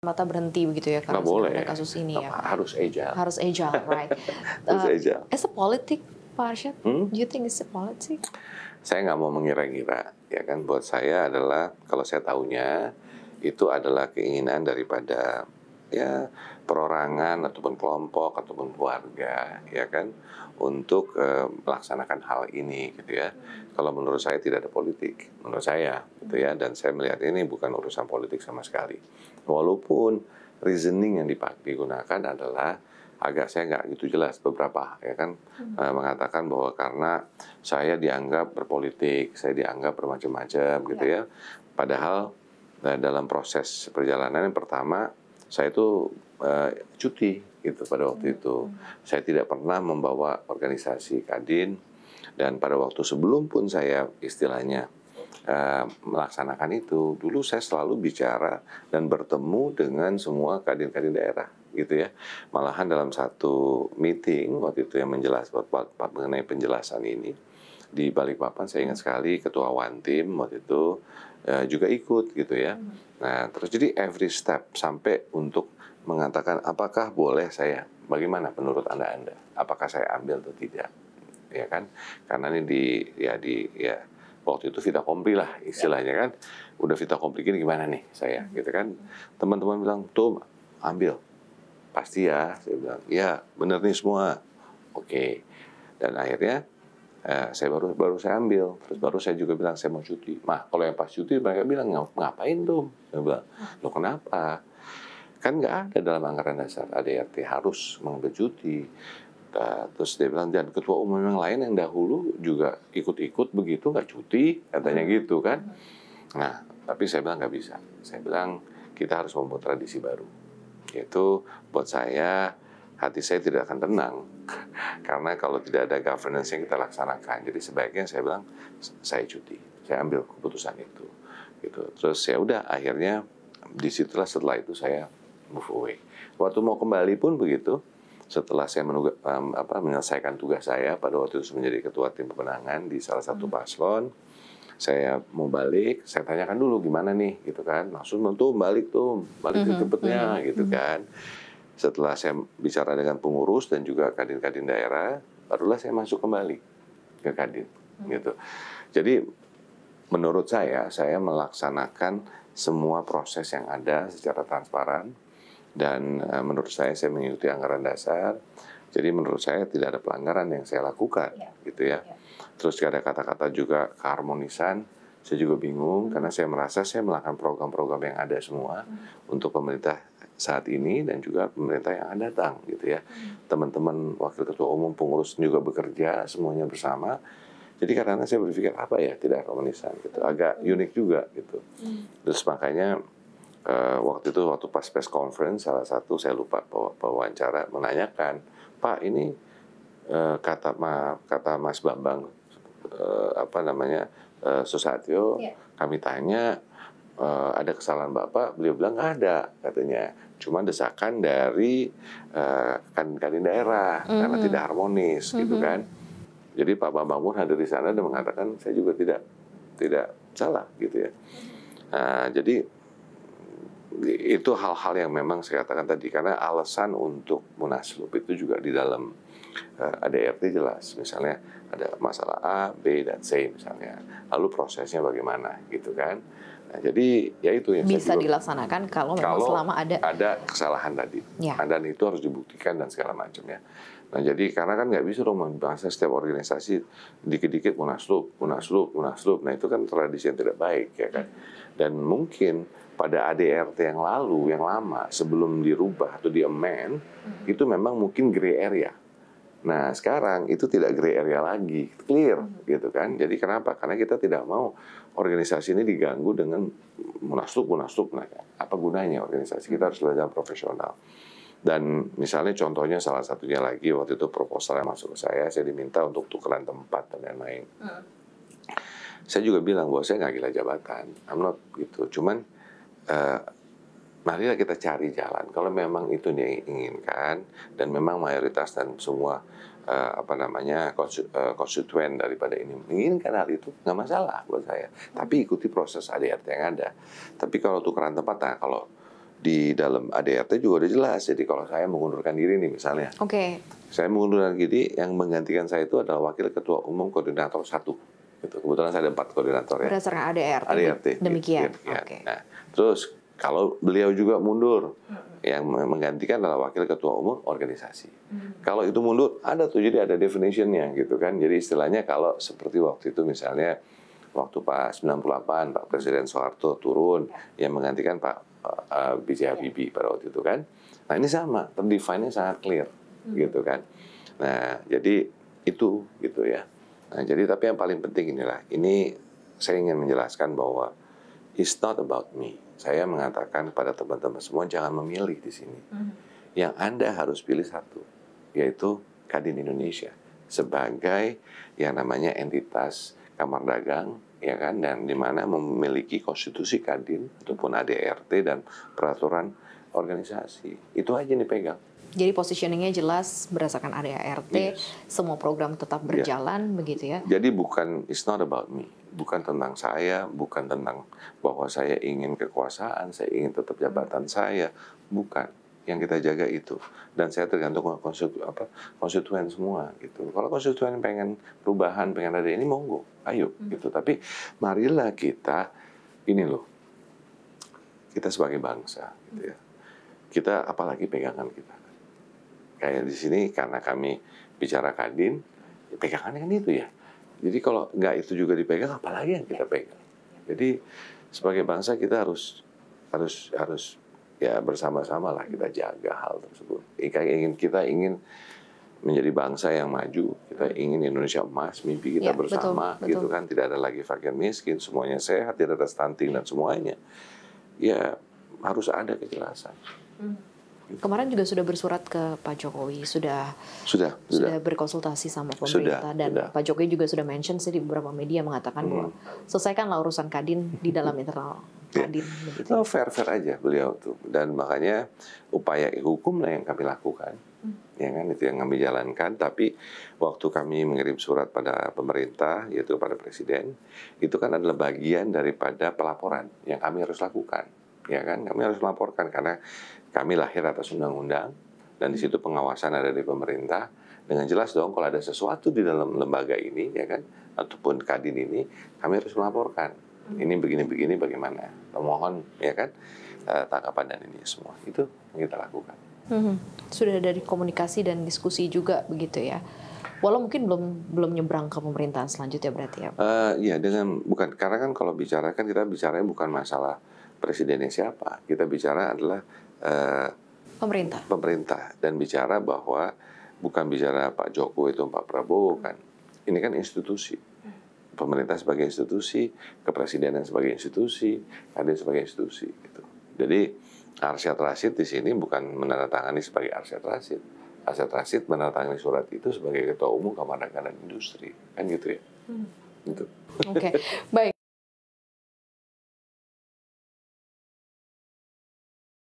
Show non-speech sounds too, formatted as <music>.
mata berhenti begitu ya karena boleh. kasus ini ya. Harus agile. Harus agile, <laughs> right? harus uh, agile. As a politic, Pak Arsyad, hmm? do you think it's a politic? Saya nggak mau mengira-ngira, ya kan. Buat saya adalah kalau saya tahunya itu adalah keinginan daripada ya perorangan ataupun kelompok ataupun keluarga ya kan untuk uh, melaksanakan hal ini gitu ya. Hmm. Kalau menurut saya tidak ada politik, menurut saya gitu ya dan saya melihat ini bukan urusan politik sama sekali. Walaupun reasoning yang dipakai digunakan adalah agak saya nggak gitu jelas beberapa ya kan hmm. e, mengatakan bahwa karena saya dianggap berpolitik, saya dianggap bermacam-macam gitu ya. ya. Padahal nah, dalam proses perjalanan yang pertama saya itu uh, eh, cuti gitu pada waktu hmm. itu. Saya tidak pernah membawa organisasi Kadin dan pada waktu sebelum pun saya istilahnya eh, melaksanakan itu, dulu saya selalu bicara dan bertemu dengan semua Kadin-Kadin daerah gitu ya. Malahan dalam satu meeting waktu itu yang menjelaskan mengenai penjelasan ini di Balikpapan saya ingat sekali ketua one team waktu itu uh, juga ikut gitu ya. Hmm. Nah, terus jadi every step sampai untuk mengatakan apakah boleh saya, bagaimana menurut Anda Anda? Apakah saya ambil atau tidak? Ya kan? Karena ini di ya di ya waktu itu vita kompli lah istilahnya kan udah vita kompli gini gimana nih saya hmm. gitu kan teman-teman bilang tuh ambil pasti ya saya bilang ya benar nih semua oke okay. dan akhirnya Eh, saya baru baru saya ambil, terus baru saya juga bilang saya mau cuti. mah kalau yang pas cuti mereka bilang ngapain tuh? Saya bilang, lo kenapa? Kan nggak ada dalam anggaran dasar ADRT harus mengambil cuti. Nah, terus dia bilang dan ketua umum yang lain yang dahulu juga ikut-ikut begitu nggak cuti katanya gitu kan. Nah, tapi saya bilang nggak bisa. Saya bilang kita harus membuat tradisi baru. Yaitu buat saya hati saya tidak akan tenang. <laughs> Karena kalau tidak ada governance yang kita laksanakan, jadi sebaiknya saya bilang saya cuti, saya ambil keputusan itu. Gitu. Terus saya udah akhirnya disitulah setelah itu saya move away. Waktu mau kembali pun begitu, setelah saya menuga, um, apa, menyelesaikan tugas saya pada waktu itu menjadi ketua tim pemenangan di salah satu hmm. paslon saya mau balik saya tanyakan dulu gimana nih gitu kan langsung tuh balik tuh balik hmm, cepetnya, tempatnya hmm. gitu hmm. kan setelah saya bicara dengan pengurus dan juga kadin-kadin daerah, barulah saya masuk kembali ke kadin. Hmm. Gitu. Jadi menurut saya, saya melaksanakan semua proses yang ada secara transparan dan eh, menurut saya saya mengikuti anggaran dasar. Jadi menurut saya tidak ada pelanggaran yang saya lakukan, ya. gitu ya. ya. Terus ada kata-kata juga keharmonisan saya juga bingung hmm. karena saya merasa saya melakukan program-program yang ada semua hmm. untuk pemerintah saat ini dan juga pemerintah yang akan datang gitu ya. Hmm. Teman-teman wakil ketua umum pengurus juga bekerja semuanya bersama. Jadi karena saya berpikir apa ya tidak komunisan gitu, agak hmm. unik juga gitu. Hmm. Terus makanya uh, waktu itu waktu pas press conference salah satu saya lupa pewawancara menanyakan, Pak ini uh, kata ma, kata Mas Bambang uh, apa namanya uh, Susatyo, yeah. kami tanya uh, ada kesalahan bapak, beliau bilang ada katanya. Cuma desakan dari uh, eh, kandidat daerah mm -hmm. karena mm-hmm. tidak harmonis mm -hmm. gitu mm-hmm. kan. Jadi Pak Bambang pun hadir di sana dan mengatakan saya juga tidak tidak salah gitu ya. Uh, jadi itu hal-hal yang memang saya katakan tadi karena alasan untuk munaslup itu juga di dalam uh, eh, ada jelas misalnya ada masalah A, B dan C misalnya. Lalu prosesnya bagaimana gitu kan? Nah, jadi ya itu yang bisa dilaksanakan kalau memang selama ada ada kesalahan tadi. Ya. Nah, dan itu harus dibuktikan dan segala macam ya. Nah, jadi karena kan nggak bisa dong bahasa setiap organisasi dikit-dikit munaslup, munaslup, munaslup. Nah, itu kan tradisi yang tidak baik ya kan. Dan mungkin pada ADRT yang lalu, yang lama, sebelum dirubah atau di amend, hmm. itu memang mungkin gray area. Nah, sekarang itu tidak gray area lagi, clear hmm. gitu kan. Jadi kenapa? Karena kita tidak mau organisasi ini diganggu dengan munaslup munaslup. Nah, apa gunanya organisasi? Kita harus belajar profesional. Dan misalnya contohnya salah satunya lagi waktu itu proposal yang masuk ke saya, saya diminta untuk tukeran tempat dan lain-lain. Hmm. Saya juga bilang bahwa saya nggak gila jabatan, I'm not gitu. Cuman uh, marilah kita cari jalan. Kalau memang itu yang diinginkan dan memang mayoritas dan semua uh, apa namanya eh, konstituen daripada ini menginginkan hal itu nggak masalah buat saya. Tapi ikuti proses ADRT yang ada. Tapi kalau tukeran tempat, nah, kalau di dalam ADRT juga udah jelas. Jadi kalau saya mengundurkan diri nih misalnya. Oke. Okay. Saya mengundurkan diri yang menggantikan saya itu adalah Wakil Ketua Umum Koordinator satu. Gitu. Kebetulan saya ada empat koordinator ya. Berdasarkan ADRT. ADRT. Demikian. Iya, demikian. Oke. Okay. Nah, terus kalau beliau juga mundur, yang menggantikan adalah wakil ketua umum organisasi. Hmm. Kalau itu mundur, ada tuh jadi ada definitionnya gitu kan. Jadi istilahnya kalau seperti waktu itu misalnya waktu Pak 98 Pak Presiden Soeharto turun ya. yang menggantikan Pak uh, eh, eh, B.J. Ya. Habibie pada waktu itu kan. Nah ini sama, terdefine-nya sangat clear hmm. gitu kan. Nah jadi itu gitu ya. Nah jadi tapi yang paling penting inilah, ini saya ingin menjelaskan bahwa it's not about me saya mengatakan kepada teman-teman semua jangan memilih di sini. Hmm. Yang Anda harus pilih satu, yaitu Kadin Indonesia sebagai yang namanya entitas kamar dagang ya kan dan di mana memiliki konstitusi Kadin ataupun ADRT dan peraturan organisasi. Itu aja yang dipegang. Jadi positioningnya jelas berdasarkan area RT, yes. semua program tetap ya. berjalan yeah. begitu ya. Jadi bukan it's not about me, bukan tentang saya, bukan tentang bahwa saya ingin kekuasaan, saya ingin tetap jabatan hmm. saya, bukan. Yang kita jaga itu dan saya tergantung konstitu, apa konstituen semua gitu. Kalau konstituen pengen perubahan, pengen ada ini monggo, ayo hmm. gitu. Tapi marilah kita ini loh. Kita sebagai bangsa gitu ya. Kita apalagi pegangan kita kayak di sini karena kami bicara kadin, pegangannya kan itu ya. Jadi kalau nggak itu juga dipegang, apalagi yang kita pegang. Jadi sebagai bangsa kita harus harus harus ya bersama-sama lah kita jaga hal tersebut. Jika ingin kita ingin menjadi bangsa yang maju, kita ingin Indonesia emas, mimpi kita ya, bersama, gitu betul, betul. gitu kan, tidak ada lagi fakir miskin, semuanya sehat, tidak ada stunting dan semuanya, ya harus ada kejelasan. Hmm kemarin juga sudah bersurat ke Pak Jokowi, sudah sudah sudah, sudah berkonsultasi sama pemerintah sudah, dan sudah. Pak Jokowi juga sudah mention sih di beberapa media mengatakan hmm. bahwa selesaikanlah urusan Kadin di dalam hmm. internal Kadin. Yeah. Oh, fair fair aja beliau tuh dan makanya upaya hukum lah yang kami lakukan, hmm. ya kan itu yang kami jalankan. Tapi waktu kami mengirim surat pada pemerintah yaitu pada presiden itu kan adalah bagian daripada pelaporan yang kami harus lakukan ya kan kami harus melaporkan karena kami lahir atas undang-undang dan di situ pengawasan ada di pemerintah dengan jelas dong kalau ada sesuatu di dalam lembaga ini ya kan ataupun kadin ini kami harus melaporkan ini begini-begini bagaimana mohon ya kan eh, tangkapan dan ini semua itu yang kita lakukan mm-hmm. sudah dari komunikasi dan diskusi juga begitu ya Walau mungkin belum belum nyebrang ke pemerintahan selanjutnya berarti ya. Uh, ya dengan bukan karena kan kalau bicara kan kita bicaranya bukan masalah presidennya siapa. Kita bicara adalah uh, pemerintah. Pemerintah dan bicara bahwa bukan bicara Pak Jokowi itu Pak Prabowo kan. Ini kan institusi. Pemerintah sebagai institusi, kepresidenan sebagai institusi, kadin sebagai institusi gitu. Jadi Arsyad Rashid di sini bukan menandatangani sebagai Arsyad Rashid. Arsyad Rashid menandatangani surat itu sebagai Ketua Umum Kamar Dagang dan Industri. Kan gitu ya. Hmm. Gitu. Oke, okay. baik.